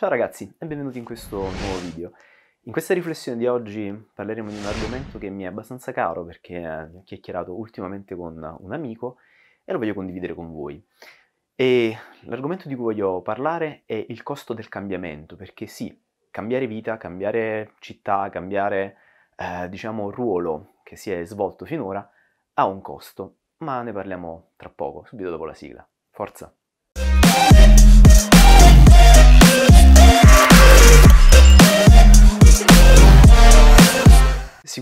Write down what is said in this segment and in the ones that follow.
Ciao ragazzi e benvenuti in questo nuovo video. In questa riflessione di oggi parleremo di un argomento che mi è abbastanza caro perché eh, ho chiacchierato ultimamente con un amico e lo voglio condividere con voi. E l'argomento di cui voglio parlare è il costo del cambiamento, perché sì, cambiare vita, cambiare città, cambiare eh, diciamo ruolo che si è svolto finora ha un costo, ma ne parliamo tra poco, subito dopo la sigla. Forza!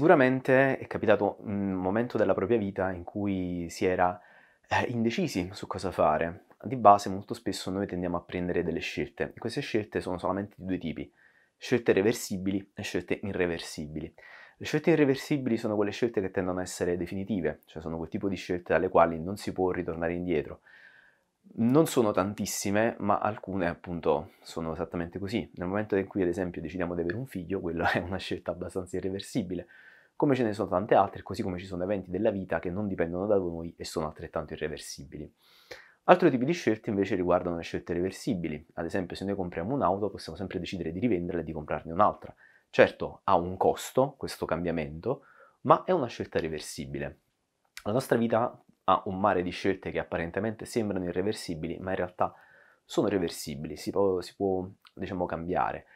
Sicuramente è capitato un momento della propria vita in cui si era eh, indecisi su cosa fare. Di base molto spesso noi tendiamo a prendere delle scelte e queste scelte sono solamente di due tipi, scelte reversibili e scelte irreversibili. Le scelte irreversibili sono quelle scelte che tendono a essere definitive, cioè sono quel tipo di scelte dalle quali non si può ritornare indietro. Non sono tantissime, ma alcune appunto sono esattamente così. Nel momento in cui ad esempio decidiamo di avere un figlio, quella è una scelta abbastanza irreversibile come ce ne sono tante altre, così come ci sono eventi della vita che non dipendono da noi e sono altrettanto irreversibili. Altri tipi di scelte invece riguardano le scelte reversibili, ad esempio se noi compriamo un'auto possiamo sempre decidere di rivenderla e di comprarne un'altra. Certo ha un costo questo cambiamento, ma è una scelta reversibile. La nostra vita ha un mare di scelte che apparentemente sembrano irreversibili, ma in realtà sono reversibili, si può, si può diciamo, cambiare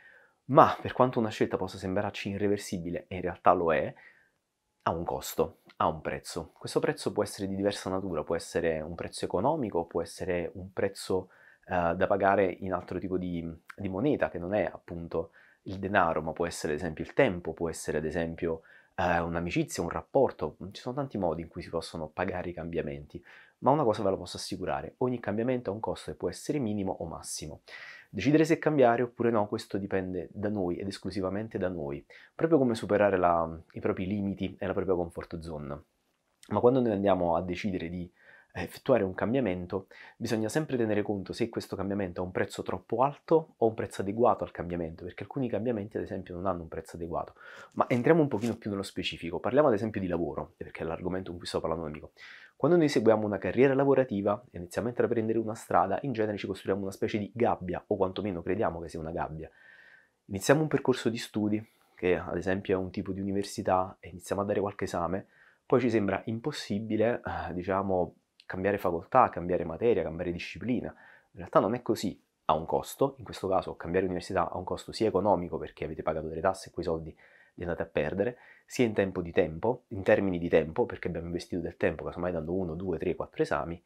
ma per quanto una scelta possa sembrarci irreversibile, e in realtà lo è, ha un costo, ha un prezzo. Questo prezzo può essere di diversa natura, può essere un prezzo economico, può essere un prezzo eh, da pagare in altro tipo di, di, moneta, che non è appunto il denaro, ma può essere ad esempio il tempo, può essere ad esempio eh, un'amicizia, un rapporto. Ci sono tanti modi in cui si possono pagare i cambiamenti, ma una cosa ve la posso assicurare, ogni cambiamento ha un costo che può essere minimo o massimo. Decidere se cambiare oppure no, questo dipende da noi ed esclusivamente da noi, proprio come superare la, i propri limiti e la propria comfort zone. Ma quando noi andiamo a decidere di effettuare un cambiamento, bisogna sempre tenere conto se questo cambiamento ha un prezzo troppo alto o un prezzo adeguato al cambiamento, perché alcuni cambiamenti ad esempio non hanno un prezzo adeguato. Ma entriamo un pochino più nello specifico, parliamo ad esempio di lavoro, perché è l'argomento con cui sto parlando amico. Quando noi seguiamo una carriera lavorativa e iniziamo a intraprendere una strada, in genere ci costruiamo una specie di gabbia, o quantomeno crediamo che sia una gabbia. Iniziamo un percorso di studi, che ad esempio è un tipo di università, e iniziamo a dare qualche esame, poi ci sembra impossibile, eh, diciamo, cambiare facoltà, cambiare materia, cambiare disciplina. In realtà non è così, ha un costo, in questo caso cambiare università ha un costo sia economico perché avete pagato delle tasse e quei soldi li andate a perdere, sia in tempo di tempo, in termini di tempo, perché abbiamo investito del tempo, casomai dando 1, 2, 3, 4 esami,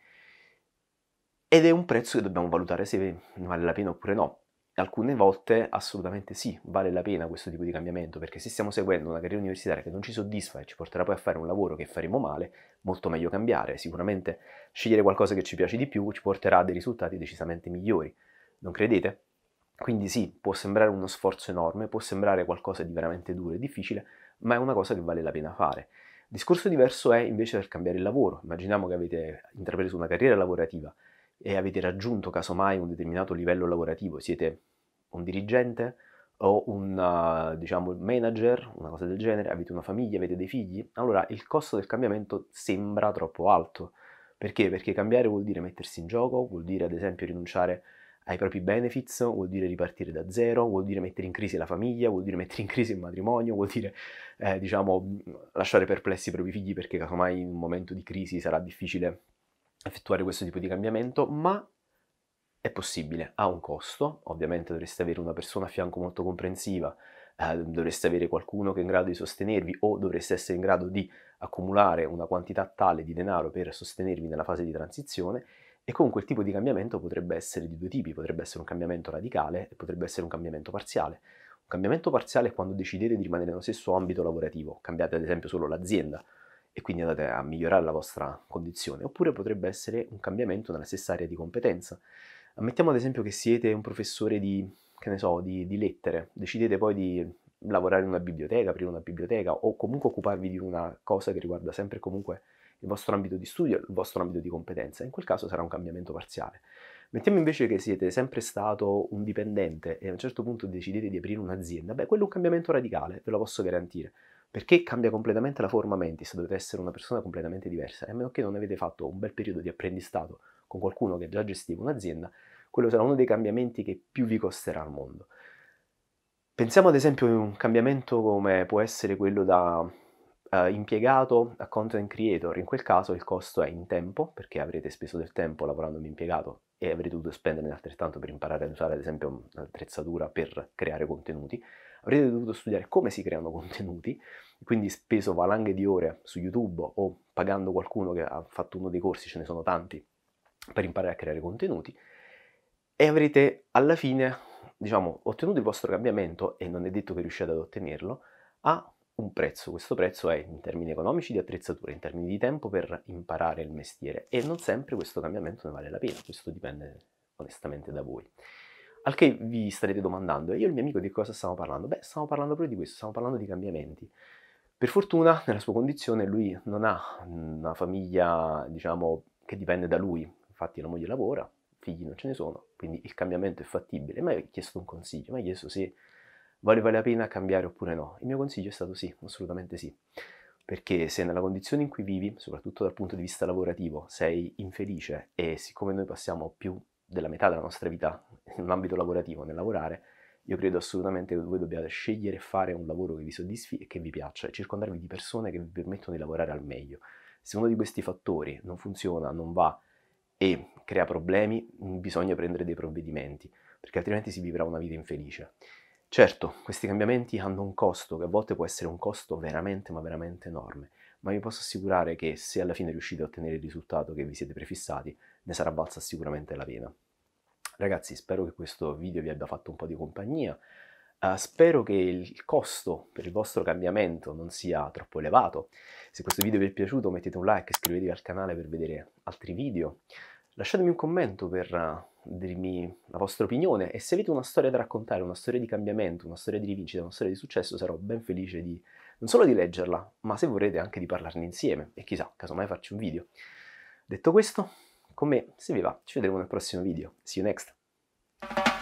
ed è un prezzo che dobbiamo valutare se vale la pena oppure no. Alcune volte assolutamente sì, vale la pena questo tipo di cambiamento, perché se stiamo seguendo una carriera universitaria che non ci soddisfa e ci porterà poi a fare un lavoro che faremo male, molto meglio cambiare. Sicuramente scegliere qualcosa che ci piace di più ci porterà a dei risultati decisamente migliori. Non credete? Quindi sì, può sembrare uno sforzo enorme, può sembrare qualcosa di veramente duro e difficile, ma è una cosa che vale la pena fare. Discorso diverso è invece per cambiare il lavoro. Immaginiamo che avete intrapreso una carriera lavorativa e avete raggiunto casomai un determinato livello lavorativo, siete un dirigente o un eh, diciamo, manager, una cosa del genere, avete una famiglia, avete dei figli, allora il costo del cambiamento sembra troppo alto. Perché? Perché cambiare vuol dire mettersi in gioco, vuol dire ad esempio rinunciare a ai propri benefits, vuol dire ripartire da zero, vuol dire mettere in crisi la famiglia, vuol dire mettere in crisi il matrimonio, vuol dire eh, diciamo lasciare perplessi i propri figli perché casomai in un momento di crisi sarà difficile effettuare questo tipo di cambiamento, ma è possibile, ha un costo, ovviamente dovreste avere una persona a fianco molto comprensiva, eh, dovreste avere qualcuno che è in grado di sostenervi o dovreste essere in grado di accumulare una quantità tale di denaro per sostenervi nella fase di transizione e comunque il tipo di cambiamento potrebbe essere di due tipi, potrebbe essere un cambiamento radicale e potrebbe essere un cambiamento parziale. Un cambiamento parziale è quando decidete di rimanere nello stesso ambito lavorativo, cambiate ad esempio solo l'azienda e quindi andate a migliorare la vostra condizione, oppure potrebbe essere un cambiamento nella stessa area di competenza. Ammettiamo ad esempio che siete un professore di, che ne so, di, di lettere, decidete poi di lavorare in una biblioteca, aprire una biblioteca o comunque occuparvi di una cosa che riguarda sempre e comunque il vostro ambito di studio, il vostro ambito di competenza. In quel caso sarà un cambiamento parziale. Mettiamo invece che siete sempre stato un dipendente e a un certo punto decidete di aprire un'azienda, beh, quello è un cambiamento radicale, ve lo posso garantire, perché cambia completamente la forma mentis, dovete essere una persona completamente diversa, e a meno che non avete fatto un bel periodo di apprendistato con qualcuno che già gestiva un'azienda, quello sarà uno dei cambiamenti che più vi costerà al mondo. Pensiamo ad esempio a un cambiamento come può essere quello da eh, impiegato a content creator, in quel caso il costo è in tempo, perché avrete speso del tempo lavorando un impiegato e avrete dovuto spenderne altrettanto per imparare ad usare ad esempio un'attrezzatura per creare contenuti, avrete dovuto studiare come si creano contenuti, quindi speso valanghe di ore su YouTube o pagando qualcuno che ha fatto uno dei corsi, ce ne sono tanti, per imparare a creare contenuti e avrete alla fine, diciamo, ottenuto il vostro cambiamento e non è detto che riusciate ad ottenerlo, a un prezzo, questo prezzo è in termini economici di attrezzature, in termini di tempo per imparare il mestiere e non sempre questo cambiamento ne vale la pena, questo dipende onestamente da voi. Al che vi starete domandando, e io e il mio amico di cosa stiamo parlando? Beh, stiamo parlando proprio di questo, stiamo parlando di cambiamenti. Per fortuna, nella sua condizione, lui non ha una famiglia, diciamo, che dipende da lui. Infatti la moglie lavora, figli non ce ne sono, quindi il cambiamento è fattibile. Ma mi ha chiesto un consiglio, mi ha chiesto se valeva la pena cambiare oppure no? Il mio consiglio è stato sì, assolutamente sì. Perché se nella condizione in cui vivi, soprattutto dal punto di vista lavorativo, sei infelice e siccome noi passiamo più della metà della nostra vita in un ambito lavorativo, nel lavorare, io credo assolutamente che voi dobbiate scegliere e fare un lavoro che vi soddisfi e che vi piaccia e circondarvi di persone che vi permettono di lavorare al meglio. Se uno di questi fattori non funziona, non va e crea problemi, mm, bisogna prendere dei provvedimenti, perché altrimenti si vivrà una vita infelice. Certo, questi cambiamenti hanno un costo che a volte può essere un costo veramente ma veramente enorme, ma vi posso assicurare che se alla fine riuscite a ottenere il risultato che vi siete prefissati, ne sarà valsa sicuramente la pena. Ragazzi, spero che questo video vi abbia fatto un po' di compagnia. Uh, spero che il costo per il vostro cambiamento non sia troppo elevato. Se questo video vi è piaciuto mettete un like, e iscrivetevi al canale per vedere altri video. Lasciatemi un commento per eh, dirmi la vostra opinione e se avete una storia da raccontare, una storia di cambiamento, una storia di rivincita, una storia di successo, sarò ben felice di non solo di leggerla, ma se vorrete anche di parlarne insieme e chissà, casomai farci un video. Detto questo, con me, se vi va, ci vedremo nel prossimo video. See you next!